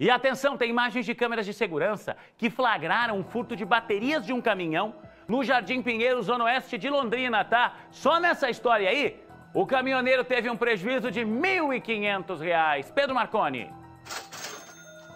E atenção, tem imagens de câmeras de segurança que flagraram o furto de baterias de um caminhão no Jardim Pinheiro, Zona Oeste de Londrina, tá? Só nessa história aí, o caminhoneiro teve um prejuízo de R$ 1.500. Pedro Marconi.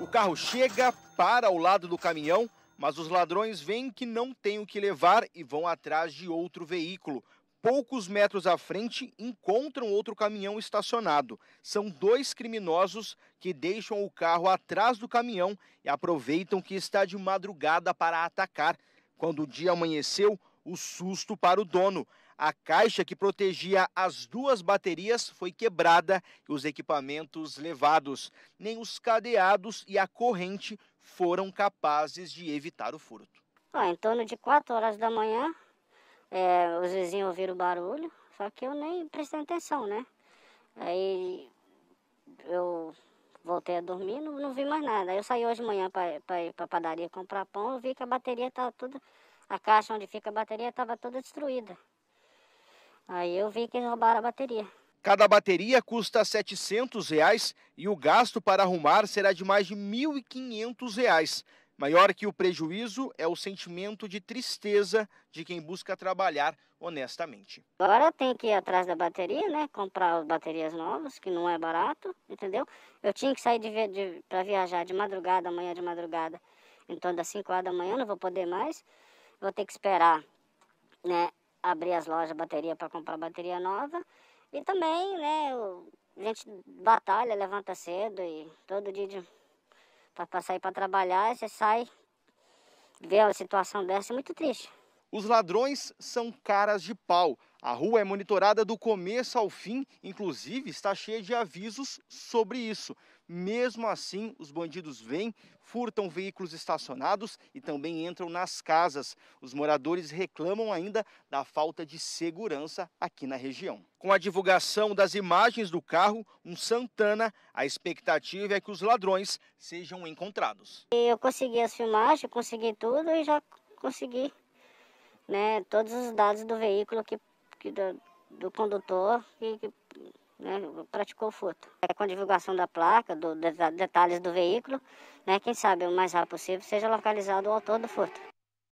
O carro chega, para ao lado do caminhão, mas os ladrões veem que não tem o que levar e vão atrás de outro veículo poucos metros à frente, encontram outro caminhão estacionado. São dois criminosos que deixam o carro atrás do caminhão e aproveitam que está de madrugada para atacar. Quando o dia amanheceu, o susto para o dono. A caixa que protegia as duas baterias foi quebrada e os equipamentos levados. Nem os cadeados e a corrente foram capazes de evitar o furto. Ah, em torno de 4 horas da manhã, é, os vizinhos ouviram o barulho, só que eu nem prestei atenção, né? Aí eu voltei a dormir, não, não vi mais nada. Aí eu saí hoje de manhã para ir para padaria comprar pão, eu vi que a bateria estava tá toda, a caixa onde fica a bateria estava toda destruída. Aí eu vi que roubaram a bateria. Cada bateria custa R$ 700 reais, e o gasto para arrumar será de mais de R$ 1.500. Maior que o prejuízo é o sentimento de tristeza de quem busca trabalhar honestamente. Agora eu tenho que ir atrás da bateria, né? Comprar as baterias novas, que não é barato, entendeu? Eu tinha que sair para viajar de madrugada, amanhã de madrugada, em torno das 5 horas da manhã, não vou poder mais. Vou ter que esperar, né? Abrir as lojas de bateria para comprar bateria nova. E também, né? A gente batalha, levanta cedo e todo dia de para sair para trabalhar, você sai, vê a situação dessa, é muito triste. Os ladrões são caras de pau. A rua é monitorada do começo ao fim, inclusive está cheia de avisos sobre isso. Mesmo assim, os bandidos vêm, furtam veículos estacionados e também entram nas casas. Os moradores reclamam ainda da falta de segurança aqui na região. Com a divulgação das imagens do carro, um Santana, a expectativa é que os ladrões sejam encontrados. Eu consegui as filmagens, consegui tudo e já consegui né, todos os dados do veículo que, que do, do, condutor que, que né, praticou furto. É com a divulgação da placa, dos detalhes do veículo, né, quem sabe o mais rápido possível seja localizado o autor do furto.